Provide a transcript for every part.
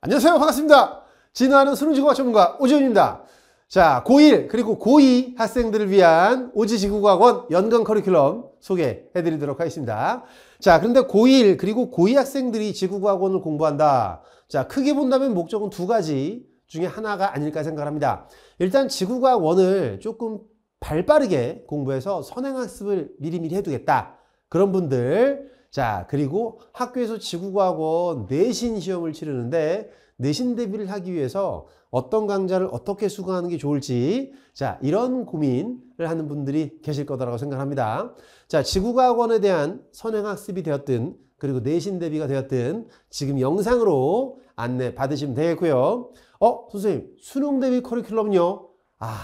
안녕하세요. 반갑습니다. 진화하는 수능지구학 전문가 오지훈입니다. 자, 고1 그리고 고2 학생들을 위한 오지지구과학원 연간 커리큘럼 소개해드리도록 하겠습니다. 자, 그런데 고1 그리고 고2 학생들이 지구과학원을 공부한다. 자, 크게 본다면 목적은 두 가지 중에 하나가 아닐까 생각합니다. 일단 지구과학원을 조금 발빠르게 공부해서 선행학습을 미리미리 해두겠다. 그런 분들 자, 그리고 학교에서 지구과학원 내신 시험을 치르는데 내신 대비를 하기 위해서 어떤 강좌를 어떻게 수강하는 게 좋을지 자 이런 고민을 하는 분들이 계실 거라고 생각합니다. 자 지구과학원에 대한 선행학습이 되었든 그리고 내신 대비가 되었든 지금 영상으로 안내 받으시면 되겠고요. 어 선생님 수능 대비 커리큘럼요? 아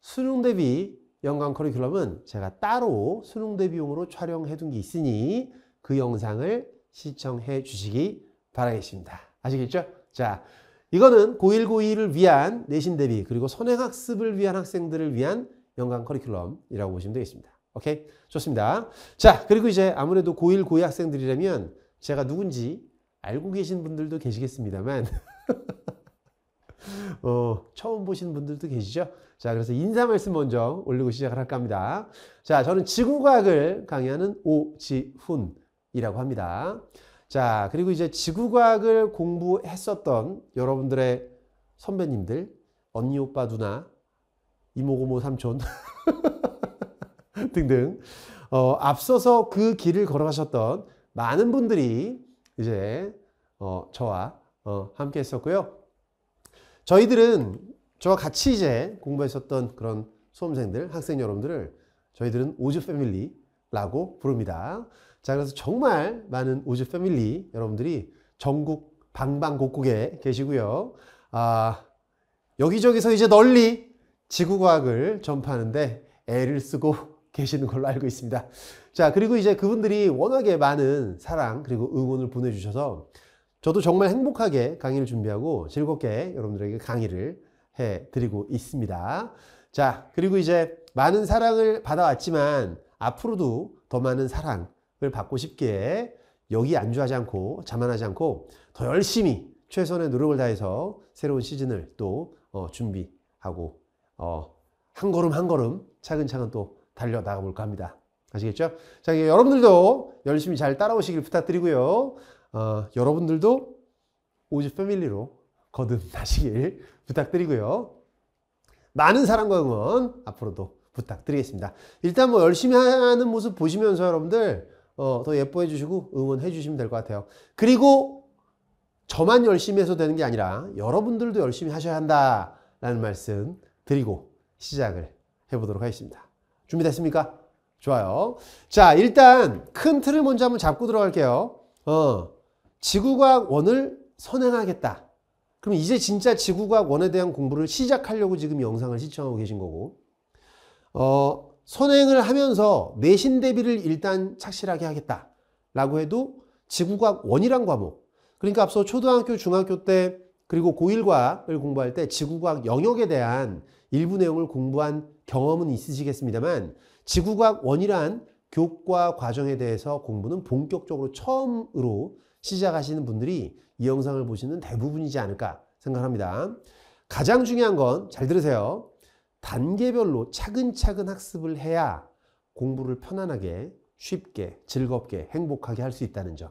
수능 대비 연관 커리큘럼은 제가 따로 수능 대비용으로 촬영해 둔 게 있으니 그 영상을 시청해 주시기 바라겠습니다. 아시겠죠? 자, 이거는 고1, 고2를 위한 내신 대비 그리고 선행학습을 위한 학생들을 위한 연간 커리큘럼이라고 보시면 되겠습니다. 오케이? 좋습니다. 자, 그리고 이제 아무래도 고1, 고2 학생들이라면 제가 누군지 알고 계신 분들도 계시겠습니다만 어, 처음 보신 분들도 계시죠? 자, 그래서 인사 말씀 먼저 올리고 시작을 할까 합니다. 자, 저는 지구과학을 강의하는 오지훈 이라고 합니다. 자, 그리고 이제 지구과학을 공부했었던 여러분들의 선배님들, 언니, 오빠, 누나, 이모, 고모, 삼촌 등등 어, 앞서서 그 길을 걸어가셨던 많은 분들이 이제 어, 저와 어, 함께 했었고요. 저희들은 저와 같이 이제 공부했었던 그런 수험생들, 학생 여러분들을 저희들은 오즈 패밀리라고 부릅니다. 자, 그래서 정말 많은 우주 패밀리 여러분들이 전국 방방곡곡에 계시고요. 아, 여기저기서 이제 널리 지구과학을 전파하는데 애를 쓰고 계시는 걸로 알고 있습니다. 자, 그리고 이제 그분들이 워낙에 많은 사랑 그리고 응원을 보내주셔서 저도 정말 행복하게 강의를 준비하고 즐겁게 여러분들에게 강의를 해 드리고 있습니다. 자, 그리고 이제 많은 사랑을 받아왔지만 앞으로도 더 많은 사랑, 받고 싶기에 여기 안주하지 않고 자만하지 않고 더 열심히 최선의 노력을 다해서 새로운 시즌을 또 어, 준비하고 어, 한 걸음 한 걸음 차근차근 또 달려 나가볼까 합니다. 아시겠죠? 자, 여러분들도 열심히 잘 따라오시길 부탁드리고요. 어, 여러분들도 오즈 패밀리로 거듭나시길 부탁드리고요. 많은 사랑과 응원 앞으로도 부탁드리겠습니다. 일단 뭐 열심히 하는 모습 보시면서 여러분들 어, 더 예뻐해 주시고 응원해 주시면 될 것 같아요. 그리고 저만 열심히 해서 되는 게 아니라 여러분들도 열심히 하셔야 한다라는 말씀 드리고 시작을 해보도록 하겠습니다. 준비됐습니까? 좋아요. 자, 일단 큰 틀을 먼저 한번 잡고 들어갈게요. 어, 지구과학 원을 선행하겠다. 그럼 이제 진짜 지구과학 원에 대한 공부를 시작하려고 지금 영상을 시청하고 계신 거고, 어, 선행을 하면서 내신 대비를 일단 착실하게 하겠다라고 해도 지구과학 원이란 과목 그러니까 앞서 초등학교 중학교 때 그리고 고1과학을 공부할 때 지구과학 영역에 대한 일부 내용을 공부한 경험은 있으시겠습니다만 지구과학 원이란 교과 과정에 대해서 공부는 본격적으로 처음으로 시작하시는 분들이 이 영상을 보시는 대부분이지 않을까 생각합니다. 가장 중요한 건 잘 들으세요. 단계별로 차근차근 학습을 해야 공부를 편안하게, 쉽게, 즐겁게, 행복하게 할 수 있다는 점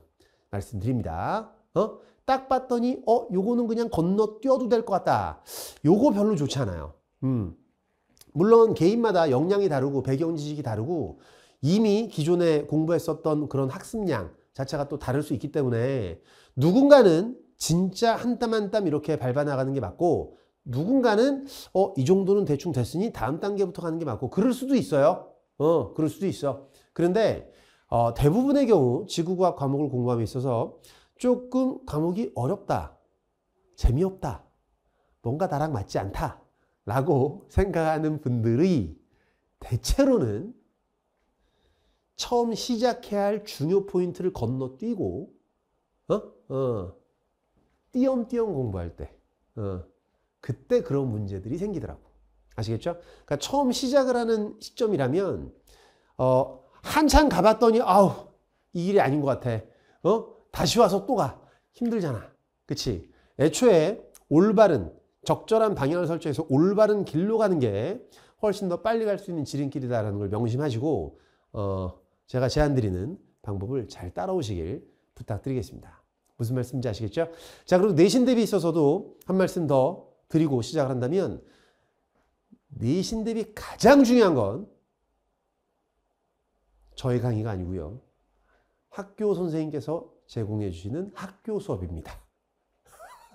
말씀드립니다. 어? 딱 봤더니 어, 요거는 그냥 건너뛰어도 될 것 같다. 요거 별로 좋지 않아요. 음. 물론 개인마다 역량이 다르고 배경 지식이 다르고 이미 기존에 공부했었던 그런 학습량 자체가 또 다를 수 있기 때문에 누군가는 진짜 한 땀 한 땀 이렇게 밟아 나가는 게 맞고 누군가는 어, 이 정도는 대충 됐으니 다음 단계부터 가는 게 맞고 그럴 수도 있어요. 어, 그럴 수도 있어. 그런데 어, 대부분의 경우 지구과학 과목을 공부함에 있어서 조금 과목이 어렵다. 재미없다. 뭔가 나랑 맞지 않다. 라고 생각하는 분들의 대체로는 처음 시작해야 할 중요 포인트를 건너뛰고 어? 어. 띄엄띄엄 공부할 때 어. 그때 그런 문제들이 생기더라고. 아시겠죠? 그러니까 처음 시작을 하는 시점이라면 어, 한참 가봤더니 아우 이 일이 아닌 것 같아. 어? 다시 와서 또 가. 힘들잖아. 그치? 애초에 올바른 적절한 방향을 설정해서 올바른 길로 가는 게 훨씬 더 빨리 갈 수 있는 지름길이다라는 걸 명심하시고 어, 제가 제안드리는 방법을 잘 따라오시길 부탁드리겠습니다. 무슨 말씀인지 아시겠죠? 자, 그리고 내신 대비 있어서도 한 말씀 더 드리고 시작을 한다면 내신 네 대비 가장 중요한 건 저의 강의가 아니고요. 학교 선생님께서 제공해 주시는 학교 수업입니다.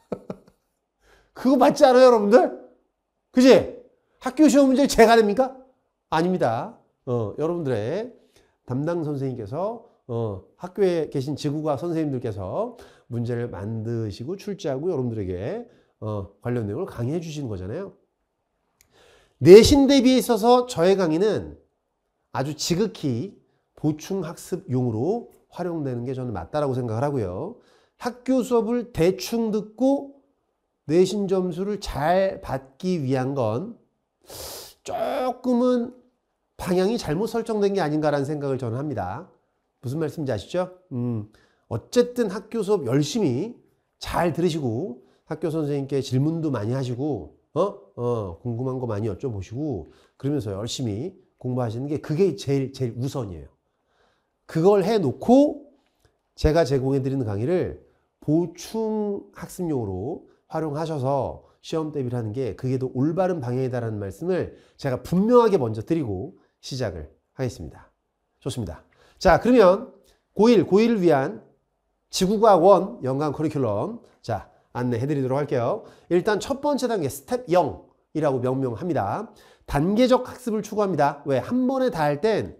그거 맞지 않아요, 여러분들? 그지? 학교 시험 문제를 제가 냅니까? 아닙니다. 어, 여러분들의 담당 선생님께서 어, 학교에 계신 지구과 선생님들께서 문제를 만드시고 출제하고 여러분들에게 어, 관련 내용을 강의해 주시는 거잖아요. 내신 대비에 있어서 저의 강의는 아주 지극히 보충학습용으로 활용되는 게 저는 맞다라고 생각을 하고요. 학교 수업을 대충 듣고 내신 점수를 잘 받기 위한 건 조금은 방향이 잘못 설정된 게 아닌가라는 생각을 저는 합니다. 무슨 말씀인지 아시죠? 음, 어쨌든 학교 수업 열심히 잘 들으시고 학교 선생님께 질문도 많이 하시고 어? 어, 궁금한 거 많이 여쭤보시고 그러면서 열심히 공부하시는 게 그게 제일 제일 우선이에요. 그걸 해 놓고 제가 제공해 드리는 강의를 보충 학습용으로 활용하셔서 시험 대비를 하는 게 그게 더 올바른 방향이다라는 말씀을 제가 분명하게 먼저 드리고 시작을 하겠습니다. 좋습니다. 자, 그러면 고1, 고1을 위한 지구과학 원 연간 커리큘럼. 자, 안내해 드리도록 할게요. 일단 첫 번째 단계 스텝 0이라고 명명합니다. 단계적 학습을 추구합니다. 왜? 한 번에 다 할 땐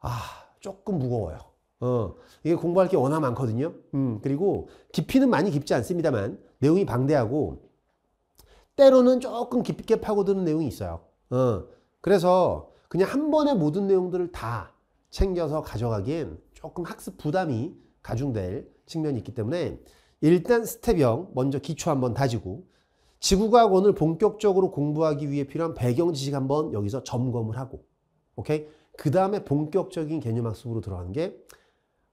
아, 조금 무거워요. 어, 이게 공부할 게 워낙 많거든요. 음, 그리고 깊이는 많이 깊지 않습니다만 내용이 방대하고 때로는 조금 깊게 파고드는 내용이 있어요. 어, 그래서 그냥 한 번에 모든 내용들을 다 챙겨서 가져가기엔 조금 학습 부담이 가중될 측면이 있기 때문에 일단 스텝 0 먼저 기초 한번 다지고 지구과학원을 본격적으로 공부하기 위해 필요한 배경 지식 한번 여기서 점검을 하고 오케이? 그 다음에 본격적인 개념 학습으로 들어가는 게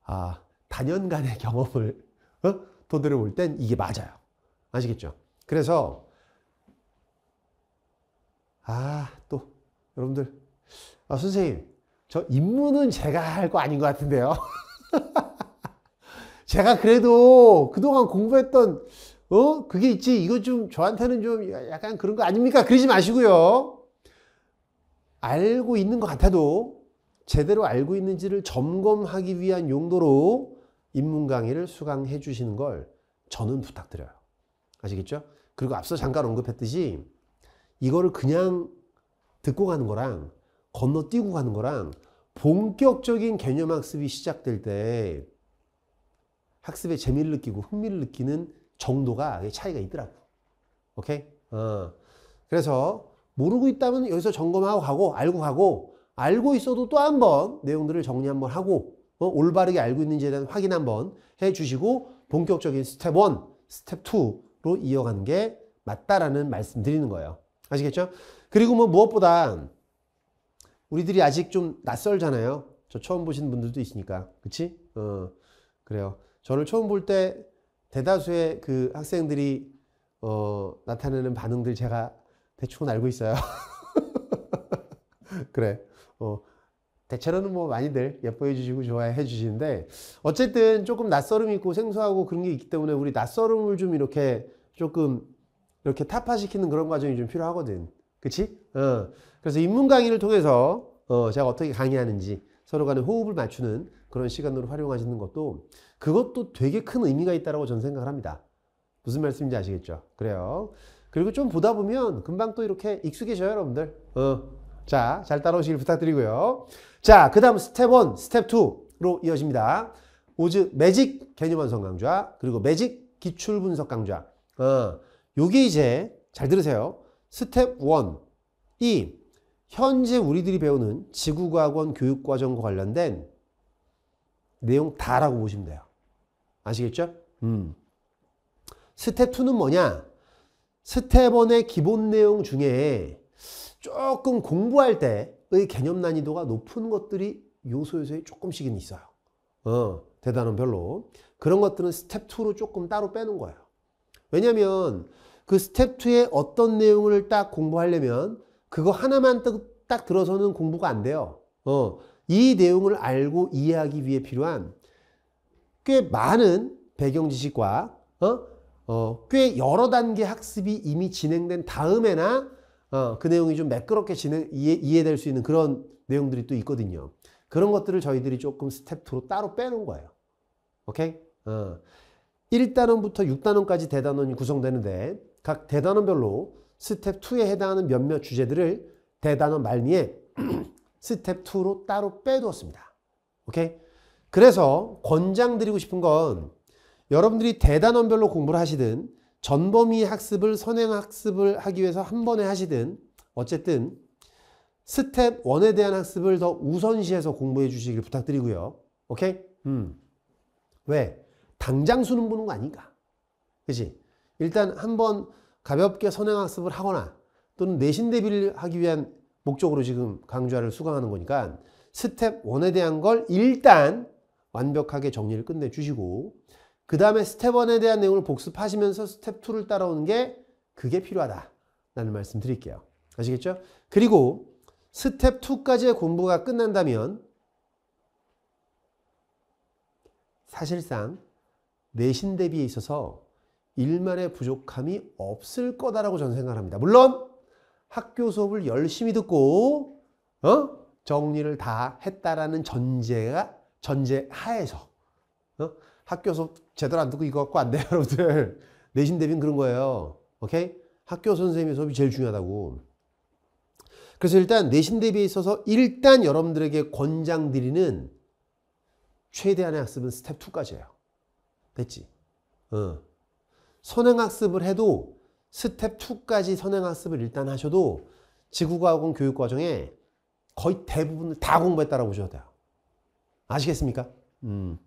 아, 단연간의 경험을 어? 도대로볼땐 이게 맞아요. 아시겠죠? 그래서 아, 또 여러분들 아, 선생님 저 입문은 제가 할 거 아닌 것 같은데요. 제가 그래도 그동안 공부했던 어 그게 있지 이거 좀 저한테는 좀 약간 그런 거 아닙니까 그러지 마시고요 알고 있는 것 같아도 제대로 알고 있는지를 점검하기 위한 용도로 입문 강의를 수강해 주시는 걸 저는 부탁드려요 아시겠죠 그리고 앞서 잠깐 언급했듯이 이거를 그냥 듣고 가는 거랑 건너뛰고 가는 거랑 본격적인 개념 학습이 시작될 때 학습에 재미를 느끼고 흥미를 느끼는 정도가 차이가 있더라고. 오케이? 어. 그래서 모르고 있다면 여기서 점검하고 가고 알고 가고 알고 있어도 또 한번 내용들을 정리 한번 하고 어? 올바르게 알고 있는지에 대한 확인 한번 해주시고 본격적인 스텝 1, 스텝 2로 이어가는 게 맞다라는 말씀 드리는 거예요. 아시겠죠? 그리고 뭐 무엇보다 우리들이 아직 좀 낯설잖아요. 저 처음 보시는 분들도 있으니까. 그치? 어, 그래요. 저를 처음 볼 때 대다수의 그 학생들이 어, 나타내는 반응들 제가 대충 알고 있어요. 그래. 어, 대체로는 뭐 많이들 예뻐해 주시고 좋아해 주시는데 어쨌든 조금 낯설음 있고 생소하고 그런 게 있기 때문에 우리 낯설음을 좀 이렇게 조금 이렇게 타파시키는 그런 과정이 좀 필요하거든. 그치? 어. 그래서 입문 강의를 통해서 어, 제가 어떻게 강의하는지 서로 간의 호흡을 맞추는 그런 시간으로 활용하시는 것도 그것도 되게 큰 의미가 있다고 저는 생각을 합니다. 무슨 말씀인지 아시겠죠? 그래요. 그리고 좀 보다 보면 금방 또 이렇게 익숙해져요, 여러분들. 어. 자, 잘 따라오시길 부탁드리고요. 자, 그 다음 스텝 1, 스텝 2로 이어집니다. 오즈 매직 개념 완성 강좌, 그리고 매직 기출 분석 강좌. 어, 요게 이제 잘 들으세요. 스텝 1 이 현재 우리들이 배우는 지구과학원 교육과정과 관련된 내용 다라고 보시면 돼요. 아시겠죠? 음. 스텝 2는 뭐냐? 스텝 1의 기본 내용 중에 조금 공부할 때의 개념 난이도가 높은 것들이 요소 요소에 조금씩은 있어요. 어, 대단은 별로. 그런 것들은 스텝 2로 조금 따로 빼는 거예요. 왜냐면 그 스텝 2의 어떤 내용을 딱 공부하려면 그거 하나만 딱 들어서는 공부가 안 돼요. 어, 이 내용을 알고 이해하기 위해 필요한 꽤 많은 배경 지식과 어? 어, 꽤 여러 단계 학습이 이미 진행된 다음에나 어, 그 내용이 좀 매끄럽게 진행, 이해, 될수 있는 그런 내용들이 또 있거든요. 그런 것들을 저희들이 조금 스텝 2로 따로 빼놓은 거예요. 오케이? 어. 1단원부터 6단원까지 대단원이 구성되는데 각 대단원별로 스텝 2에 해당하는 몇몇 주제들을 대단원 말미에 스텝 2로 따로 빼두었습니다. 오케이? 그래서 권장드리고 싶은 건 여러분들이 대단원별로 공부를 하시든 전범위 학습을 선행 학습을 하기 위해서 한 번에 하시든 어쨌든 스텝 1에 대한 학습을 더 우선시해서 공부해 주시길 부탁드리고요. 오케이? 음. 왜? 당장 수능 보는 거 아닌가? 그지 일단 한 번 가볍게 선행 학습을 하거나 또는 내신 대비를 하기 위한 목적으로 지금 강좌를 수강하는 거니까 스텝 1에 대한 걸 일단 완벽하게 정리를 끝내주시고 그 다음에 스텝 1에 대한 내용을 복습하시면서 스텝 2를 따라오는 게 그게 필요하다 라는 말씀 드릴게요. 아시겠죠? 그리고 스텝 2까지의 공부가 끝난다면 사실상 내신 대비에 있어서 일만의 부족함이 없을 거다라고 저는 생각합니다. 물론 학교 수업을 열심히 듣고 어? 정리를 다 했다라는 전제가 전제 하에서 어? 학교 수업 제대로 안 듣고 이거 갖고 안돼 여러분들 내신 대비는 그런 거예요 오케이 학교 선생님의 수업이 제일 중요하다고 그래서 일단 내신 대비에 있어서 일단 여러분들에게 권장드리는 최대한의 학습은 스텝 2까지예요 됐지 어. 선행학습을 해도 스텝 2까지 선행학습을 일단 하셔도 지구과학원 교육 과정에 거의 대부분을 다 공부했다라고 보셔도 돼요. 아시겠습니까? 음.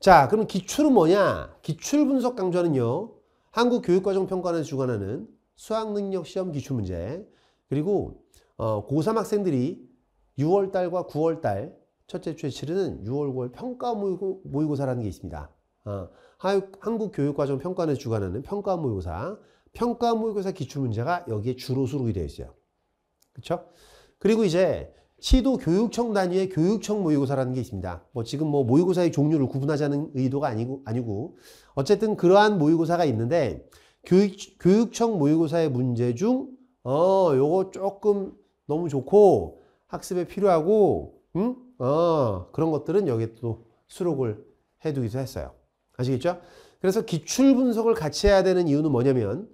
자, 그럼 기출은 뭐냐? 기출 분석 강좌는요. 한국 교육과정 평가원에서 주관하는 수학 능력 시험 기출 문제 그리고 어, 고3 학생들이 6월 달과 9월 달 첫째 주에 치르는 6월 9월 평가 모의고, 모의고사라는 게 있습니다. 어, 한국 교육과정 평가원에서 주관하는 평가 모의고사 평가 모의고사 기출문제가 여기에 주로 수록이 되어 있어요. 그렇죠? 그리고 이제 시도 교육청 단위의 교육청 모의고사라는 게 있습니다. 뭐 지금 뭐 모의고사의 종류를 구분하자는 의도가 아니고 아니고 어쨌든 그러한 모의고사가 있는데 교육 교육청 모의고사의 문제 중 어, 요거 조금 너무 좋고 학습에 필요하고 응? 어, 그런 것들은 여기또 수록을 해 두기도 했어요. 아시겠죠? 그래서 기출 분석을 같이 해야 되는 이유는 뭐냐면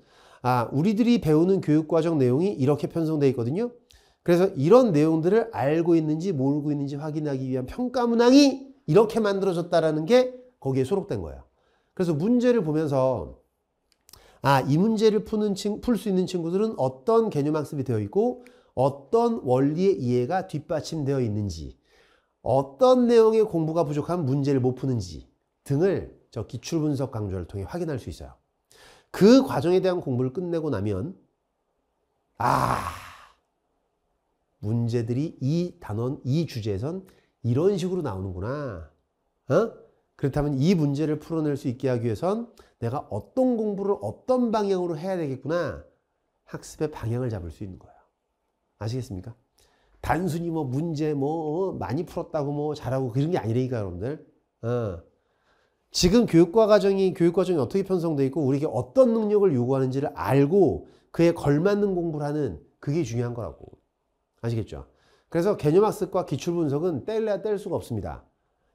아, 우리들이 배우는 교육과정 내용이 이렇게 편성되어 있거든요. 그래서 이런 내용들을 알고 있는지 모르고 있는지 확인하기 위한 평가 문항이 이렇게 만들어졌다라는 게 거기에 소록된 거예요. 그래서 문제를 보면서 아, 이 문제를 푸는 풀수 있는 친구들은 어떤 개념 학습이 되어 있고 어떤 원리의 이해가 뒷받침되어 있는지 어떤 내용의 공부가 부족한 문제를 못 푸는지 등을 저 기출 분석 강좌를 통해 확인할 수 있어요. 그 과정에 대한 공부를 끝내고 나면 아 문제들이 이 단원 이 주제에선 이런 식으로 나오는구나. 어? 그렇다면 이 문제를 풀어낼 수 있게 하기 위해선 내가 어떤 공부를 어떤 방향으로 해야 되겠구나. 학습의 방향을 잡을 수 있는 거예요. 아시겠습니까? 단순히 뭐 문제 뭐 어, 많이 풀었다고 뭐 잘하고 그런 게 아니라니까 여러분들. 어. 지금 교육과 과정이 교육과정이 어떻게 편성되어 있고 우리에게 어떤 능력을 요구하는지를 알고 그에 걸맞는 공부를 하는 그게 중요한 거라고 아시겠죠? 그래서 개념학습과 기출분석은 뗄래야 뗄 수가 없습니다.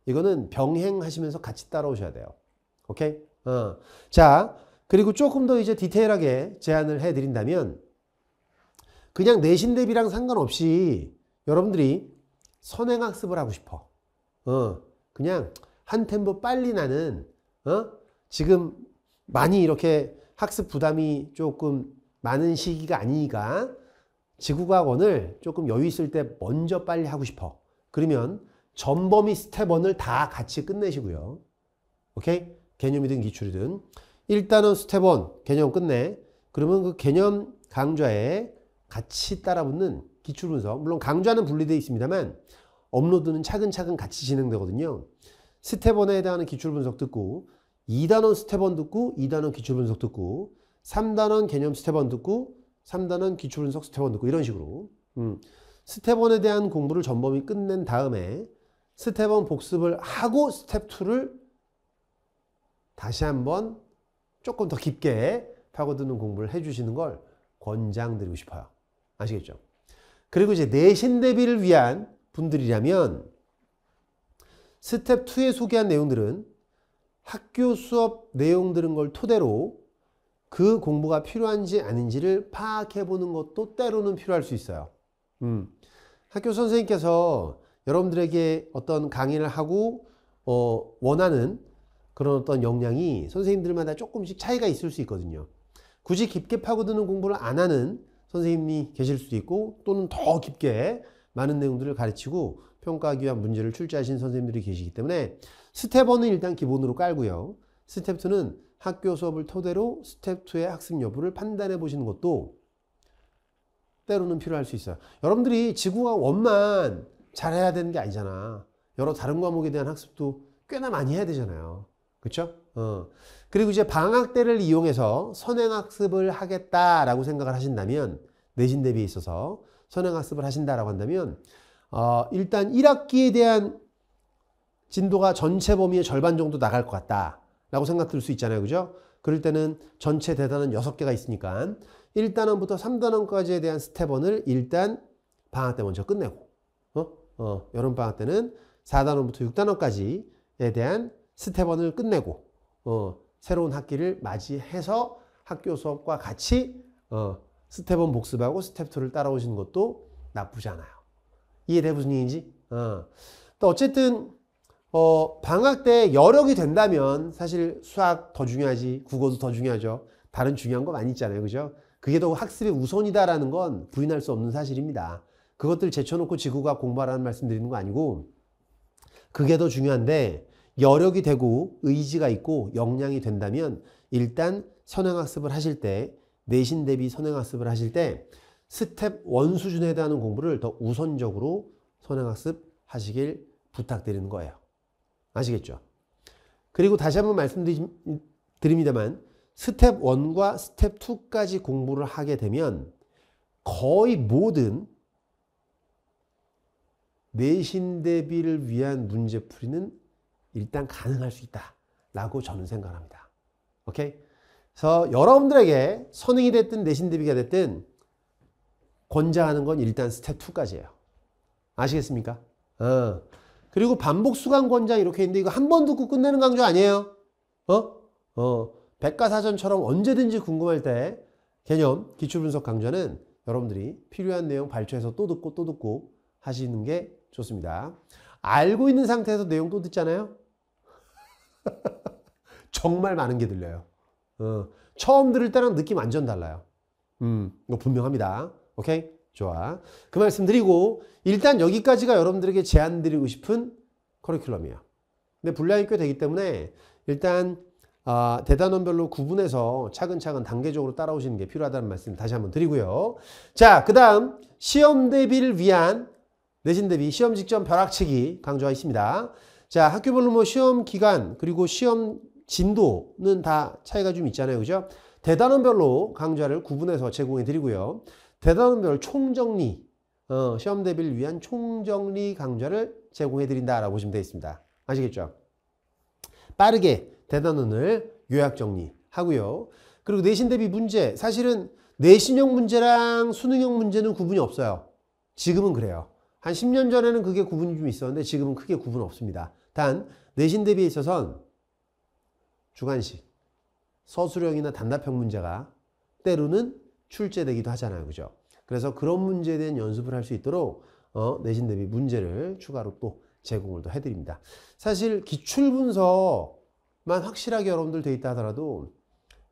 이거는 병행하시면서 같이 따라오셔야 돼요. 오케이? 어. 자, 그리고 조금 더 이제 디테일하게 제안을 해드린다면 그냥 내신 대비랑 상관없이 여러분들이 선행학습을 하고 싶어. 어, 그냥 한 템포 빨리 나는 어? 지금 많이 이렇게 학습 부담이 조금 많은 시기가 아니니까 지구과학원을 조금 여유 있을 때 먼저 빨리 하고 싶어. 그러면 전범위 스텝 1을 다 같이 끝내시고요. 오케이? 개념이든 기출이든. 일단은 스텝 1 개념 끝내. 그러면 그 개념 강좌에 같이 따라붙는 기출 분석. 물론 강좌는 분리되어 있습니다만 업로드는 차근차근 같이 진행되거든요. 스텝 1에 해당하는 기출 분석 듣고 2단원 스텝 1 듣고 2단원 기출 분석 듣고 3단원 개념 스텝 1 듣고 3단원 기출 분석 스텝 1 듣고 이런 식으로 음. 스텝 1에 대한 공부를 전범위 끝낸 다음에 스텝 1 복습을 하고 스텝 2를 다시 한번 조금 더 깊게 파고드는 공부를 해주시는 걸 권장드리고 싶어요. 아시겠죠? 그리고 이제 내신 대비를 위한 분들이라면 스텝 2에 소개한 내용들은 학교 수업 내용들은 걸 토대로 그 공부가 필요한지 아닌지를 파악해 보는 것도 때로는 필요할 수 있어요. 음. 학교 선생님께서 여러분들에게 어떤 강의를 하고 어, 원하는 그런 어떤 역량이 선생님들마다 조금씩 차이가 있을 수 있거든요. 굳이 깊게 파고드는 공부를 안 하는 선생님이 계실 수도 있고 또는 더 깊게 많은 내용들을 가르치고 평가하기 위한 문제를 출제하신 선생님들이 계시기 때문에 스텝 1은 일단 기본으로 깔고요. 스텝 2는 학교 수업을 토대로 스텝 2의 학습 여부를 판단해 보시는 것도 때로는 필요할 수 있어요. 여러분들이 지구가 원만 잘해야 되는 게 아니잖아. 여러 다른 과목에 대한 학습도 꽤나 많이 해야 되잖아요. 그렇죠? 어. 그리고 이제 방학 때를 이용해서 선행학습을 하겠다라고 생각을 하신다면 내신 대비에 있어서 선행학습을 하신다라고 한다면 어, 일단 1학기에 대한 진도가 전체 범위의 절반 정도 나갈 것 같다라고 생각 들 수 있잖아요. 그죠? 그럴 때는 전체 대단은 6개가 있으니까 1단원부터 3단원까지에 대한 스텝원을 일단 방학 때 먼저 끝내고 어? 어, 여름 방학 때는 4단원부터 6단원까지에 대한 스텝원을 끝내고 어, 새로운 학기를 맞이해서 학교 수업과 같이 어, 스텝 1 복습하고 스텝 2를 따라오시는 것도 나쁘지 않아요. 이해돼 무슨 얘기인지? 어. 또 어쨌든 어, 방학 때 여력이 된다면 사실 수학 더 중요하지 국어도 더 중요하죠. 다른 중요한 거 많이 있잖아요. 그죠? 그게 더 학습의 우선이다라는 건 부인할 수 없는 사실입니다. 그것들 제쳐놓고 지구가 공부하라는 말씀 드리는 거 아니고 그게 더 중요한데 여력이 되고 의지가 있고 역량이 된다면 일단 선행학습을 하실 때 내신 대비 선행학습을 하실 때 스텝 1 수준에 대한 공부를 더 우선적으로 선행학습 하시길 부탁드리는 거예요. 아시겠죠? 그리고 다시 한번 말씀드립니다만 스텝 1과 스텝 2까지 공부를 하게 되면 거의 모든 내신 대비를 위한 문제풀이는 일단 가능할 수 있다 라고 저는 생각합니다. 오케이? 그래서 여러분들에게 선행이 됐든 내신 대비가 됐든 권장하는 건 일단 스텝 2까지예요. 아시겠습니까? 어. 그리고 반복 수강 권장 이렇게 있는데 이거 한 번 듣고 끝내는 강좌 아니에요. 어? 어. 백과사전처럼 언제든지 궁금할 때 개념 기출 분석 강좌는 여러분들이 필요한 내용 발췌해서 또 듣고 또 듣고 하시는 게 좋습니다. 알고 있는 상태에서 내용 또 듣잖아요. 정말 많은 게 들려요. 어, 처음 들을 때랑 느낌 완전 달라요. 음, 이거 분명합니다. 오케이? 좋아. 그 말씀 드리고 일단 여기까지가 여러분들에게 제안 드리고 싶은 커리큘럼이에요. 근데 분량이 꽤 되기 때문에 일단 아, 대단원별로 구분해서 차근차근 단계적으로 따라오시는 게 필요하다는 말씀 다시 한번 드리고요. 자, 그 다음 시험 대비를 위한 내신 대비 시험 직전 벼락치기 강조가 있습니다. 자, 학교별로 뭐 시험 기간 그리고 시험 진도는 다 차이가 좀 있잖아요. 그죠? 대단원별로 강좌를 구분해서 제공해 드리고요. 대단원별 총정리, 어, 시험 대비를 위한 총정리 강좌를 제공해드린다라고 보시면 되겠습니다. 아시겠죠? 빠르게 대단원을 요약 정리하고요. 그리고 내신 대비 문제, 사실은 내신형 문제랑 수능형 문제는 구분이 없어요. 지금은 그래요. 한 10년 전에는 그게 구분이 좀 있었는데 지금은 크게 구분 없습니다. 단 내신 대비에 있어서는 주관식, 서술형이나 단답형 문제가 때로는 출제되기도 하잖아요. 그죠? 그래서 그런 문제에 대한 연습을 할 수 있도록 어, 내신 대비 문제를 추가로 또 제공을 또 해드립니다. 사실 기출분석만 확실하게 여러분들 돼 있다 하더라도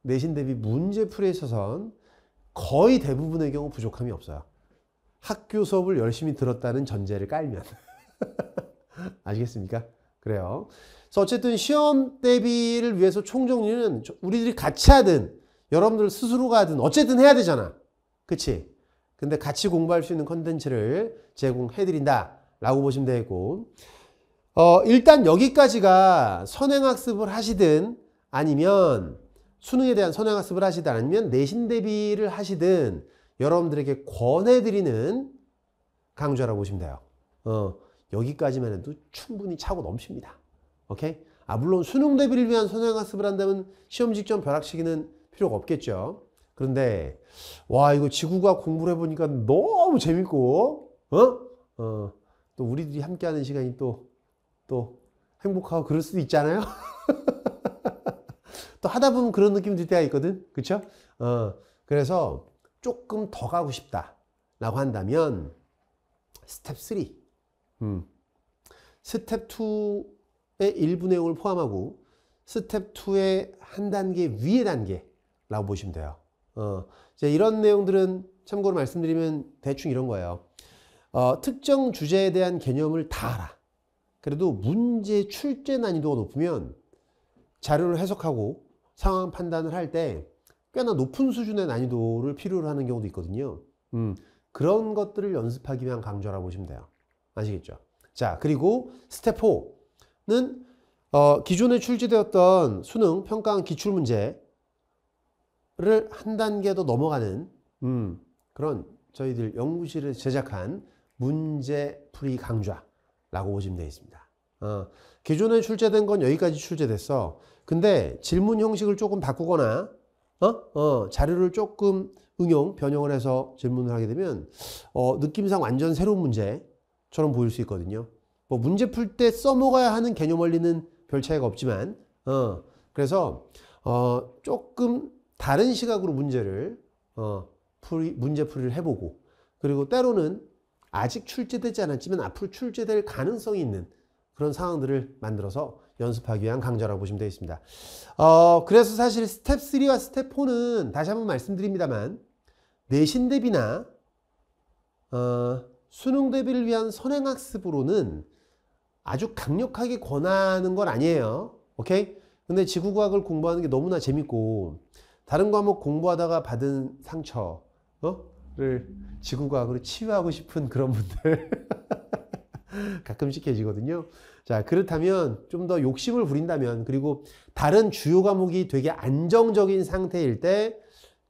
내신 대비 문제풀이에 있어서는 거의 대부분의 경우 부족함이 없어요. 학교 수업을 열심히 들었다는 전제를 깔면 아시겠습니까? 그래요. 그래서 어쨌든 시험 대비를 위해서 총정리는 우리들이 같이 하든 여러분들 스스로가 하든 어쨌든 해야 되잖아. 그치? 근데 같이 공부할 수 있는 컨텐츠를 제공해드린다. 라고 보시면 되고, 겠 어, 일단 여기까지가 선행학습을 하시든 아니면 수능에 대한 선행학습을 하시든 아니면 내신 대비를 하시든 여러분들에게 권해드리는 강좌라고 보시면 돼요. 어, 여기까지만 해도 충분히 차고 넘칩니다. 오케이? 아, 물론 수능 대비를 위한 선행학습을 한다면 시험 직전 벼락치기는 필요가 없겠죠. 그런데 와 이거 지구과 공부를 해보니까 너무 재밌고 어? 어, 또 우리들이 함께하는 시간이 또 또 행복하고 그럴 수도 있잖아요. 또 하다 보면 그런 느낌 들 때가 있거든, 그렇죠? 어, 그래서 조금 더 가고 싶다라고 한다면 스텝 3, 음. 스텝 2의 일부 내용을 포함하고 스텝 2의 한 단계 위의 단계 라고 보시면 돼요. 어, 이제 이런 내용들은 참고로 말씀드리면 대충 이런 거예요. 어, 특정 주제에 대한 개념을 다 알아. 그래도 문제 출제 난이도가 높으면 자료를 해석하고 상황 판단을 할 때 꽤나 높은 수준의 난이도를 필요로 하는 경우도 있거든요. 음, 그런 것들을 연습하기 위한 강좌라고 보시면 돼요. 아시겠죠? 자, 그리고 스텝 4는 어, 기존에 출제되었던 수능 평가원 기출문제 를한 단계 더 넘어가는 음, 그런 저희들 연구실을 제작한 문제풀이 강좌라고 보시면 되겠습니다. 어, 기존에 출제된 건 여기까지 출제됐어. 근데 질문 형식을 조금 바꾸거나 어? 어, 자료를 조금 응용, 변형을 해서 질문을 하게 되면 어, 느낌상 완전 새로운 문제처럼 보일 수 있거든요. 뭐 문제 풀 때 써먹어야 하는 개념 원리는 별 차이가 없지만 어, 그래서 어, 조금 다른 시각으로 문제를 어, 풀이, 문제풀이를 해보고 그리고 때로는 아직 출제되지 않았지만 앞으로 출제될 가능성이 있는 그런 상황들을 만들어서 연습하기 위한 강좌라고 보시면 되겠습니다. 어, 그래서 사실 스텝 3와 스텝 4는 다시 한번 말씀드립니다만 내신 대비나 어, 수능 대비를 위한 선행학습으로는 아주 강력하게 권하는 건 아니에요. 오케이? 근데 지구과학을 공부하는 게 너무나 재밌고 다른 과목 공부하다가 받은 상처, 어? 를 지구과학으로 치유하고 싶은 그런 분들 가끔씩 해지거든요 자, 그렇다면 좀 더 욕심을 부린다면 그리고 다른 주요 과목이 되게 안정적인 상태일 때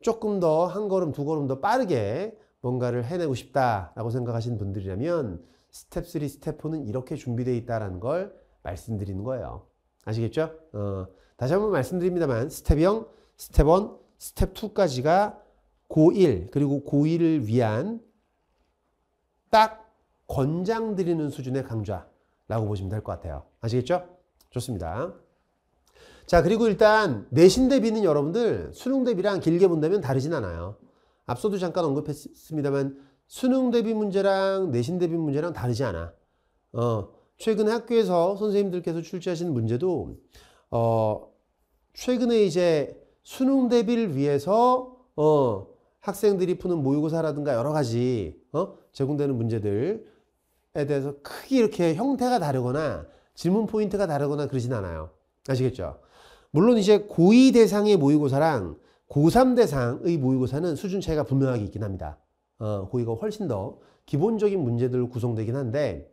조금 더 한 걸음 두 걸음 더 빠르게 뭔가를 해내고 싶다라고 생각하시는 분들이라면 스텝 3, 스텝 4는 이렇게 준비되어 있다라는 걸 말씀드리는 거예요. 아시겠죠? 어, 다시 한번 말씀드립니다만 스텝 0 스텝 1, 스텝 2까지가 고1 그리고 고1을 위한 딱 권장 드리는 수준의 강좌라고 보시면 될 것 같아요. 아시겠죠? 좋습니다. 자 그리고 일단 내신 대비는 여러분들 수능 대비랑 길게 본다면 다르진 않아요. 앞서도 잠깐 언급했습니다만 수능 대비 문제랑 내신 대비 문제랑 다르지 않아. 어, 최근에 학교에서 선생님들께서 출제하신 문제도 어, 최근에 이제 수능 대비를 위해서 어, 학생들이 푸는 모의고사라든가 여러 가지 어, 제공되는 문제들에 대해서 크게 이렇게 형태가 다르거나 질문 포인트가 다르거나 그러진 않아요. 아시겠죠? 물론 이제 고2 대상의 모의고사랑 고3 대상의 모의고사는 수준 차이가 분명하게 있긴 합니다. 어, 고2가 훨씬 더 기본적인 문제들로 구성되긴 한데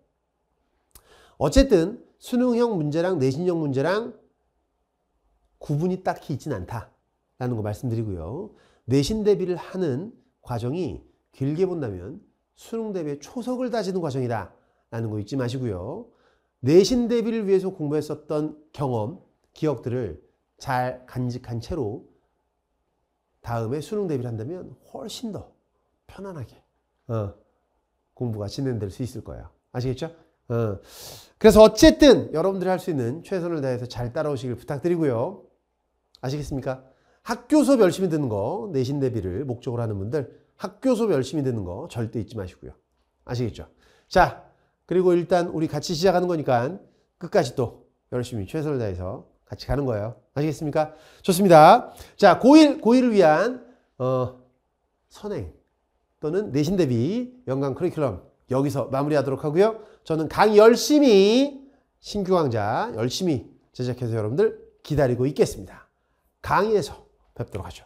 어쨌든 수능형 문제랑 내신형 문제랑 구분이 딱히 있진 않다. 라는 거 말씀드리고요. 내신 대비를 하는 과정이 길게 본다면 수능 대비에 초석을 다지는 과정이다 라는 거 잊지 마시고요. 내신 대비를 위해서 공부했었던 경험, 기억들을 잘 간직한 채로 다음에 수능 대비를 한다면 훨씬 더 편안하게 어, 공부가 진행될 수 있을 거예요. 아시겠죠? 어. 그래서 어쨌든 여러분들이 할 수 있는 최선을 다해서 잘 따라오시길 부탁드리고요. 아시겠습니까? 학교 수업 열심히 듣는 거, 내신 대비를 목적으로 하는 분들 학교 수업 열심히 듣는 거 절대 잊지 마시고요. 아시겠죠? 자, 그리고 일단 우리 같이 시작하는 거니까 끝까지 또 열심히 최선을 다해서 같이 가는 거예요. 아시겠습니까? 좋습니다. 자, 고1, 고1을 위한, 어, 선행 또는 내신 대비 연간 커리큘럼 여기서 마무리하도록 하고요. 저는 강 열심히 신규 강좌 열심히 제작해서 여러분들 기다리고 있겠습니다. 강의에서 뵙도록 하죠.